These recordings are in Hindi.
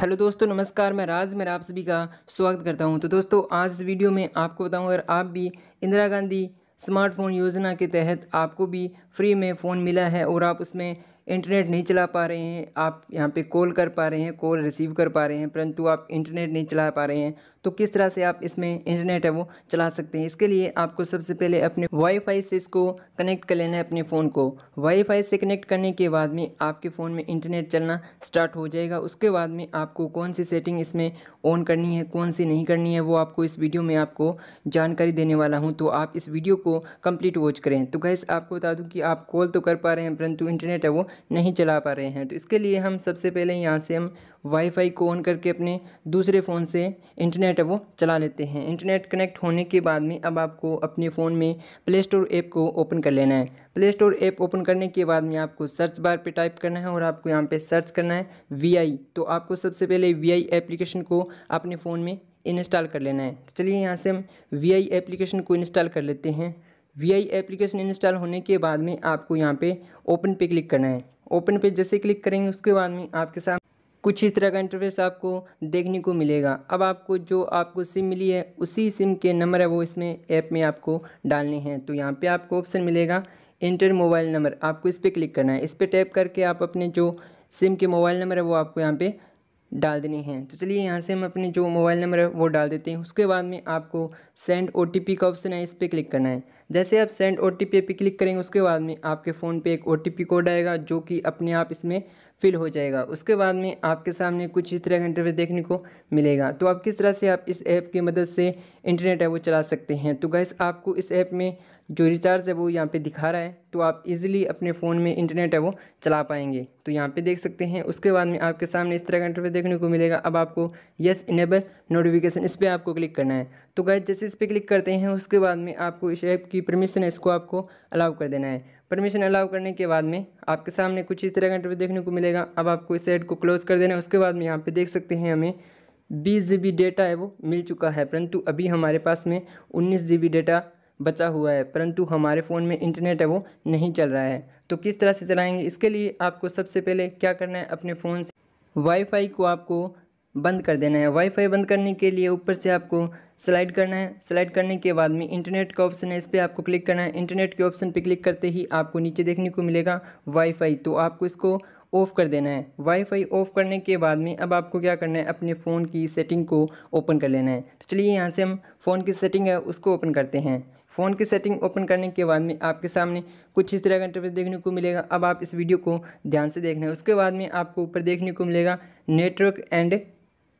हेलो दोस्तों नमस्कार मैं राज मेरा आप सभी का स्वागत करता हूं तो दोस्तों आज इस वीडियो में आपको बताऊंगा अगर आप भी इंदिरा गांधी स्मार्टफोन योजना के तहत आपको भी फ्री में फ़ोन मिला है और आप उसमें इंटरनेट नहीं चला पा रहे हैं आप यहाँ पे कॉल कर पा रहे हैं कॉल रिसीव कर पा रहे हैं परंतु आप इंटरनेट नहीं चला पा रहे हैं तो किस तरह से आप इसमें इंटरनेट है वो चला सकते हैं इसके लिए आपको सबसे पहले अपने वाईफाई से इसको कनेक्ट कर लेना है अपने फ़ोन को वाईफाई से कनेक्ट करने के बाद में आपके फ़ोन में इंटरनेट चलना स्टार्ट हो जाएगा उसके बाद में आपको कौन सी सेटिंग इसमें ऑन करनी है कौन सी नहीं करनी है वो आपको इस वीडियो में आपको जानकारी देने वाला हूँ तो आप इस वीडियो को कम्प्लीट वॉच करें तो गैस आपको बता दूँ कि आप कॉल तो कर पा रहे हैं परंतु इंटरनेट है वो नहीं चला पा रहे हैं तो इसके लिए हम सबसे पहले यहाँ से हम वाईफाई को ऑन करके अपने दूसरे फ़ोन से इंटरनेट वो चला लेते हैं इंटरनेट कनेक्ट होने के बाद में अब आपको अपने फ़ोन में प्ले स्टोर ऐप को ओपन कर लेना है प्ले स्टोर ऐप ओपन करने के बाद में आपको सर्च बार पे टाइप करना है और आपको यहाँ पे सर्च करना है वी तो आपको सबसे पहले वी एप्लीकेशन को अपने फ़ोन में इंस्टॉल कर लेना है तो चलिए यहाँ से हम वी एप्लीकेशन को इंस्टॉल कर लेते हैं वी आई एप्लीकेशन इंस्टॉल होने के बाद में आपको यहाँ पे ओपन पे क्लिक करना है ओपन पे जैसे क्लिक करेंगे उसके बाद में आपके साथ कुछ इस तरह का इंटरफेस आपको देखने को मिलेगा अब आपको जो आपको सिम मिली है उसी सिम के नंबर है वो इसमें ऐप में आपको डालने हैं तो यहाँ पे आपको ऑप्शन मिलेगा इंटर मोबाइल नंबर आपको इस पर क्लिक करना है इस पर टैप करके आप अपने जो सिम के मोबाइल नंबर है वो आपको यहाँ पर डाल देने हैं तो चलिए यहाँ से हम अपने जो मोबाइल नंबर है वो डाल देते हैं उसके बाद में आपको सेंड ओ का ऑप्शन है इस पर क्लिक करना है जैसे आप सेंड ओ टी पे क्लिक करेंगे उसके बाद में आपके फ़ोन पे एक ओ टी पी कोड आएगा जो कि अपने आप इसमें फिल हो जाएगा उसके बाद में आपके सामने कुछ इस तरह का इंटरव्यू देखने को मिलेगा तो आप किस तरह से आप इस ऐप की मदद से इंटरनेट है वो चला सकते हैं तो गैस आपको इस ऐप में जो रिचार्ज है वो यहाँ पे दिखा रहा है तो आप इजीली अपने फ़ोन में इंटरनेट है वो चला पाएंगे तो यहाँ पे देख सकते हैं उसके बाद में आपके सामने इस तरह का इंटरव्यू देखने को मिलेगा अब आपको येस इनेबल नोटिफिकेशन इस पर आपको क्लिक करना है तो गैस जैसे इस पर क्लिक करते हैं उसके बाद में आपको इस ऐप की परमिशन है इसको आपको अलाउ कर देना है परमिशन अलाउ करने के बाद में आपके सामने कुछ इस तरह का इंटरव्यू देखने को मिलेगा अब आपको इस ऐड को क्लोज कर देना है उसके बाद में यहाँ पे देख सकते हैं हमें बीस जी डेटा है वो मिल चुका है परंतु अभी हमारे पास में उन्नीस जी डेटा बचा हुआ है परंतु हमारे फ़ोन में इंटरनेट है वो नहीं चल रहा है तो किस तरह से चलाएंगे इसके लिए आपको सबसे पहले क्या करना है अपने फ़ोन से वाईफाई को आपको बंद कर देना है वाईफाई बंद करने के लिए ऊपर से आपको स्लाइड करना है स्लाइड करने के बाद में इंटरनेट का ऑप्शन है इस पर आपको क्लिक करना है इंटरनेट के ऑप्शन पर क्लिक करते ही आपको नीचे देखने को मिलेगा वाईफाई तो आपको इसको ऑफ़ कर देना है वाईफाई ऑफ़ करने के बाद में अब आपको क्या करना है अपने फ़ोन की सेटिंग को ओपन कर लेना है तो चलिए यहाँ से हम फ़ोन की सेटिंग है उसको ओपन करते हैं फ़ोन की सेटिंग ओपन करने के बाद में आपके सामने कुछ इस तरह का इंटरफेस देखने को मिलेगा अब आप इस वीडियो को ध्यान से देखना है उसके बाद में आपको ऊपर देखने को मिलेगा नेटवर्क एंड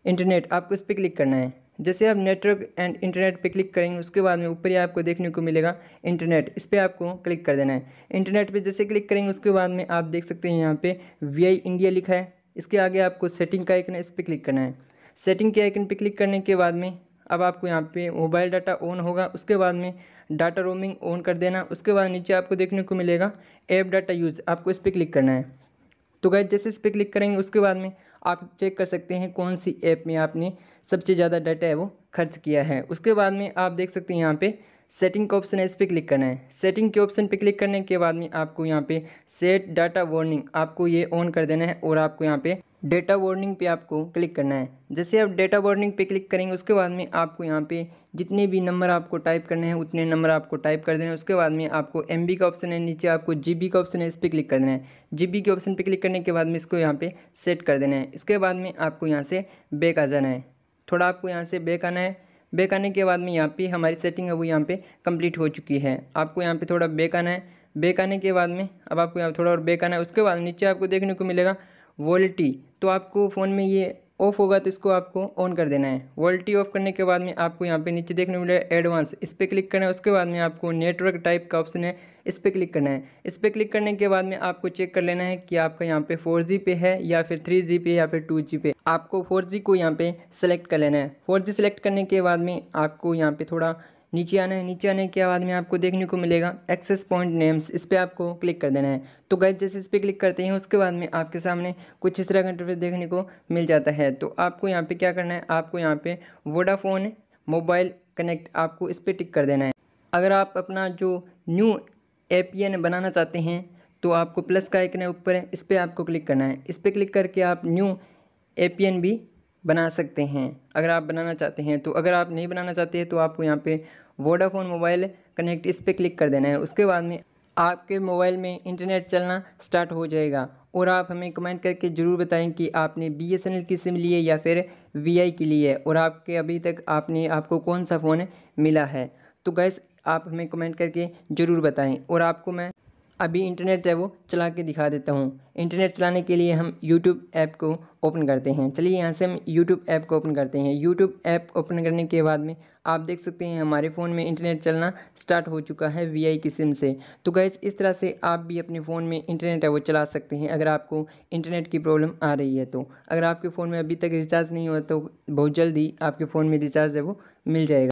इंटरनेट आपको इस पर क्लिक करना है जैसे आप नेटवर्क एंड इंटरनेट पे क्लिक करेंगे उसके बाद में ऊपर ही आपको देखने को मिलेगा इंटरनेट इस पर आपको क्लिक कर देना है इंटरनेट पे जैसे क्लिक करेंगे उसके बाद में आप देख सकते हैं यहाँ पे वी इंडिया लिखा है इसके आगे आपको सेटिंग का आइकन इस पर क्लिक करना है सेटिंग के आइकन पे क्लिक करने के बाद में अब आपको यहाँ पे मोबाइल डाटा ऑन होगा उसके बाद में डाटा रोमिंग ऑन कर देना उसके बाद नीचे आपको देखने को मिलेगा ऐप डाटा यूज़ आपको इस पर क्लिक करना है तो गैस जैसे इस पर क्लिक करेंगे उसके बाद में आप चेक कर सकते हैं कौन सी ऐप में आपने सबसे ज़्यादा डाटा है वो खर्च किया है उसके बाद में आप देख सकते हैं यहाँ पर सेटिंग का ऑप्शन है इस पर क्लिक करना है सेटिंग के ऑप्शन पे क्लिक करने के बाद में आपको यहाँ पे सेट डाटा वार्निंग आपको ये ऑन कर देना है और आपको यहाँ पे डेटा वार्निंग पे आपको क्लिक करना है जैसे आप डेटा वार्निंग पे क्लिक करेंगे उसके बाद में आपको यहाँ पे जितने भी नंबर आपको टाइप करने हैं उतने नंबर आपको टाइप कर देना है उसके बाद में आपको एम का ऑप्शन है नीचे आपको जी का ऑप्शन है इस पर क्लिक कर देना है जी के ऑप्शन पर क्लिक करने के बाद में इसको यहाँ पर सेट कर देना है इसके बाद में आपको यहाँ से बैक आ जाना है थोड़ा आपको यहाँ से बैक आना है बैक आने के बाद में यहाँ पे हमारी सेटिंग है वो यहाँ पे कंप्लीट हो चुकी है आपको यहाँ पे थोड़ा बैक आना है बैक आने के बाद में अब आपको यहाँ थोड़ा और बैक आना है उसके बाद नीचे आपको देखने को मिलेगा वॉलिटी तो आपको फ़ोन में ये ऑफ होगा तो इसको आपको ऑन कर देना है वोल्टी ऑफ करने के बाद में आपको यहाँ पे नीचे देखने को एडवांस इस पर क्लिक करना है उसके बाद में आपको नेटवर्क टाइप का ऑप्शन है इस पर क्लिक करना है इस पर क्लिक करने के बाद में आपको चेक कर लेना है कि आपका यहाँ पे फोर जी पे है या फिर थ्री जी पे या फिर टू जी पे आपको फोर जी को यहाँ पे सेलेक्ट कर लेना है फोर जी सेलेक्ट करने के बाद में आपको यहाँ पे थोड़ा नीचे आना है नीचे आने के बाद में आपको देखने को मिलेगा एक्सेस पॉइंट नेम्स इस पर आपको क्लिक कर देना है तो गैस जैसे इस पर क्लिक करते हैं उसके बाद में आपके सामने कुछ इस तरह का इंटरफेस देखने को मिल जाता है तो आपको यहाँ पे क्या करना है आपको यहाँ पे वोडाफोन मोबाइल कनेक्ट आपको इस पर टिक कर देना है अगर आप अपना जो न्यू ए बनाना चाहते हैं तो आपको प्लस का आइकन है ऊपर है इस पर आपको क्लिक करना है इस पर क्लिक करके आप न्यू ए भी बना सकते हैं अगर आप बनाना चाहते हैं तो अगर आप नहीं बनाना चाहते हैं तो आपको यहाँ पे वोडाफोन मोबाइल कनेक्ट इस पर क्लिक कर देना है उसके बाद में आपके मोबाइल में इंटरनेट चलना स्टार्ट हो जाएगा और आप हमें कमेंट करके ज़रूर बताएं कि आपने बी एस एन एल की सिम ली है या फिर वी आई की ली है और आपके अभी तक आपने आपको कौन सा फ़ोन मिला है तो गैस आप हमें कमेंट करके ज़रूर बताएं और आपको मैं अभी इंटरनेट है वो चला के दिखा देता हूँ इंटरनेट चलाने के लिए हम यूट्यूब ऐप को ओपन करते हैं चलिए यहाँ से हम यूट्यूब ऐप को ओपन करते हैं यूट्यूब ऐप ओपन करने के बाद में आप देख सकते हैं हमारे फ़ोन में इंटरनेट चलना स्टार्ट हो चुका है वी आई की सिम से तो गैस इस तरह से आप भी अपने फ़ोन में इंटरनेट है वो चला सकते हैं अगर आपको इंटरनेट की प्रॉब्लम आ रही है तो अगर आपके फ़ोन में अभी तक रिचार्ज नहीं हुआ तो बहुत जल्दी आपके फ़ोन में रिचार्ज है वो मिल जाएगा